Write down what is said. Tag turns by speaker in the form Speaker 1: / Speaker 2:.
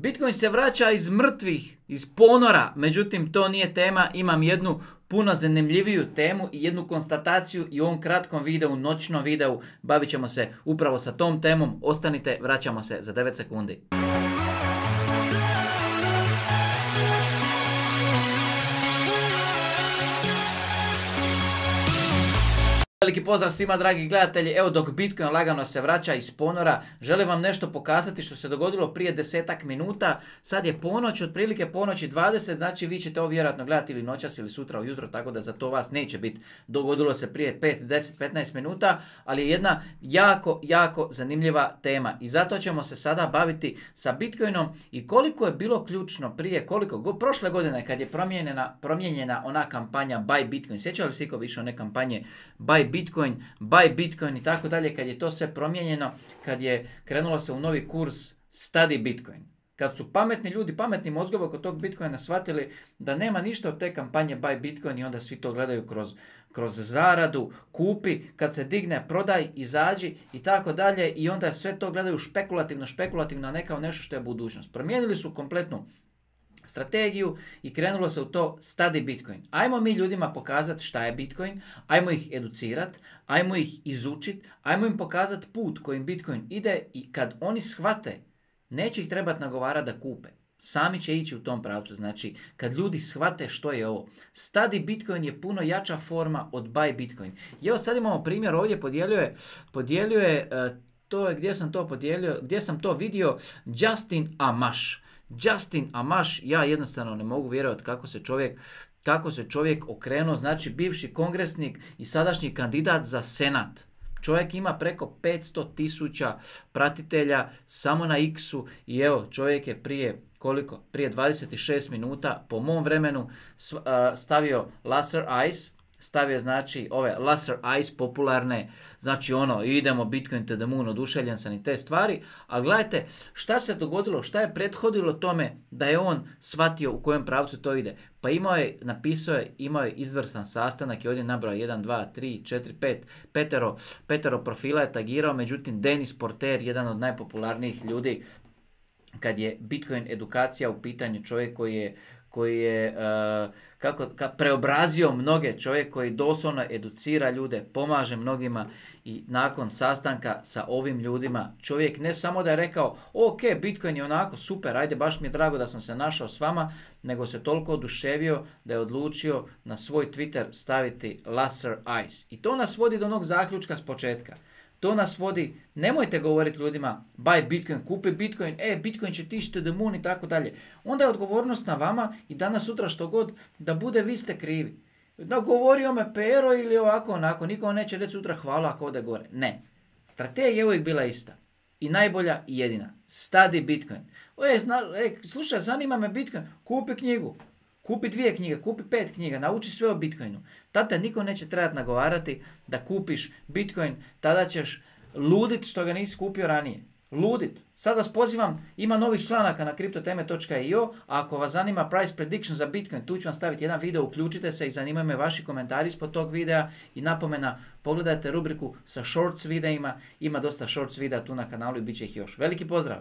Speaker 1: Bitcoin se vraća iz mrtvih, iz ponora, međutim to nije tema, imam jednu puno zanimljiviju temu i jednu konstataciju i u ovom kratkom videu, noćnom videu, bavit ćemo se upravo sa tom temom, ostanite, vraćamo se za 9 sekundi. Veliki pozdrav svima dragi gledatelji, evo dok Bitcoin lagano se vraća iz ponora, želim vam nešto pokazati što se dogodilo prije desetak minuta, sad je ponoć, otprilike ponoći 20, znači vi ćete ovo vjerojatno gledati ili noćas ili sutra ujutro, tako da za to vas neće biti, dogodilo se prije 5, 10, 15 minuta, ali je jedna jako, jako zanimljiva tema i zato ćemo se sada baviti sa Bitcoinom i koliko je bilo ključno prije, koliko, prošle godine kad je promijenjena, promijenjena ona kampanja Buy Bitcoin, li se iko više one kampanje Buy Bitcoin, Bitcoin, buy Bitcoin i tako dalje, kad je to sve promijenjeno, kad je krenulo se u novi kurs study Bitcoin. Kad su pametni ljudi, pametni mozgovi oko tog Bitcoina shvatili da nema ništa od te kampanje buy Bitcoin i onda svi to gledaju kroz, kroz zaradu, kupi, kad se digne, prodaj, izađi i tako dalje i onda sve to gledaju špekulativno, špekulativno, a ne kao nešto što je budućnost. Promijenili su kompletnu strategiju i krenulo se u to study Bitcoin. Ajmo mi ljudima pokazati šta je Bitcoin, ajmo ih educirati, ajmo ih izučiti, ajmo im pokazati put kojim Bitcoin ide i kad oni shvate, neće ih trebati nagovarati da kupe. Sami će ići u tom pravcu, znači kad ljudi shvate što je ovo. Study Bitcoin je puno jača forma od buy Bitcoin. evo sad imamo primjer ovdje, podijelio je, podijelio je e, to je gdje sam to podijelio, gdje sam to vidio, Justin Amash. Justin Amash, ja jednostavno ne mogu vjerovati kako se čovjek kako se čovjek okrenuo, znači bivši kongresnik i sadašnji kandidat za senat. Čovjek ima preko 500 tisuća pratitelja samo na X-u i evo čovjek je prije koliko? Prije 26 minuta po mom vremenu stavio Laser Ice stavio znači ove laser Ice popularne, znači ono idemo Bitcoin to the moon, oduševljen sam i te stvari, A gledajte šta se dogodilo, šta je prethodilo tome da je on shvatio u kojem pravcu to ide. Pa imao je, napisao je, imao je izvrstan sastanak i ovdje nabrao 1, 2, 3, 4, 5, petero, petero profila je tagirao, međutim Denis Porter, jedan od najpopularnijih ljudi kad je Bitcoin edukacija u pitanju čovjek koji je, koji je eh, kako ka, preobrazio mnoge čovjek koji doslovno educira ljude, pomaže mnogima i nakon sastanka sa ovim ljudima čovjek ne samo da je rekao ok, Bitcoin je onako super, ajde baš mi je drago da sam se našao s vama, nego se toliko oduševio da je odlučio na svoj Twitter staviti Lasser Ice I to nas vodi do onog zaključka s početka. To nas vodi, nemojte govoriti ljudima, buy Bitcoin, kupi Bitcoin, e, Bitcoin će ti demun the i tako dalje. Onda je odgovornost na vama i danas, sutra, što god, da bude vi ste krivi. Da govorio me pero ili ovako, onako, niko neće reći sutra hvala ako ode gore. Ne. Strategija je uvijek bila ista. I najbolja i jedina. Study Bitcoin. e, e slušaj, zanima me Bitcoin, kupi knjigu. Kupi dvije knjige, kupi pet knjiga, nauči sve o Bitcoinu. Tata, niko neće trebati nagovarati da kupiš Bitcoin, tada ćeš ludit što ga nisi kupio ranije. Ludit. Sad vas pozivam, ima novih članaka na kriptoteme.io, ako vas zanima price prediction za Bitcoin, tu ću vam staviti jedan video, uključite se i zanimaju me vaši komentari ispod tog videa i napomena, pogledajte rubriku sa shorts videima, ima dosta shorts videa tu na kanalu i bit će ih još. Veliki pozdrav!